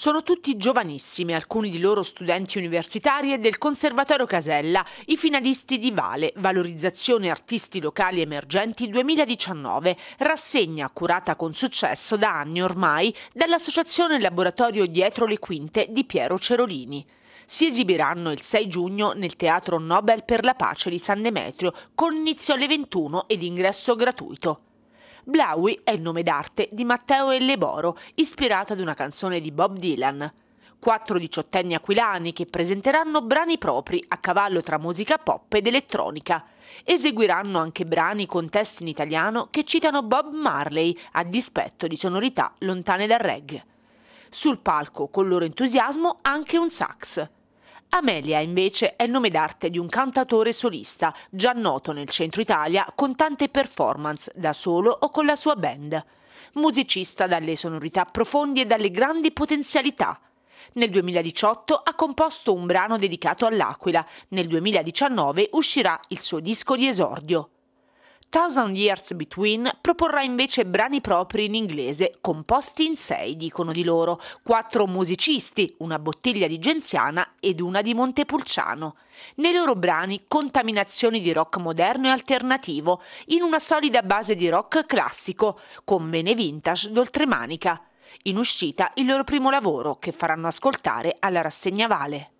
Sono tutti giovanissimi, alcuni di loro studenti universitari e del Conservatorio Casella, i finalisti di Vale, Valorizzazione Artisti Locali Emergenti 2019, rassegna curata con successo da anni ormai dall'associazione Laboratorio Dietro le Quinte di Piero Cerolini. Si esibiranno il 6 giugno nel Teatro Nobel per la Pace di San Demetrio con inizio alle 21 ed ingresso gratuito. Blaui è il nome d'arte di Matteo Elleboro, ispirato ad una canzone di Bob Dylan. Quattro diciottenni aquilani che presenteranno brani propri a cavallo tra musica pop ed elettronica. Eseguiranno anche brani con testi in italiano che citano Bob Marley a dispetto di sonorità lontane dal reggae. Sul palco, con loro entusiasmo, anche un sax. Amelia invece è il nome d'arte di un cantatore solista, già noto nel centro Italia con tante performance da solo o con la sua band. Musicista dalle sonorità profondi e dalle grandi potenzialità. Nel 2018 ha composto un brano dedicato all'Aquila, nel 2019 uscirà il suo disco di esordio. Thousand Years Between proporrà invece brani propri in inglese, composti in sei, dicono di loro, quattro musicisti, una bottiglia di Genziana ed una di Montepulciano. Nei loro brani contaminazioni di rock moderno e alternativo, in una solida base di rock classico, con vene vintage d'oltremanica. In uscita il loro primo lavoro che faranno ascoltare alla rassegna Vale.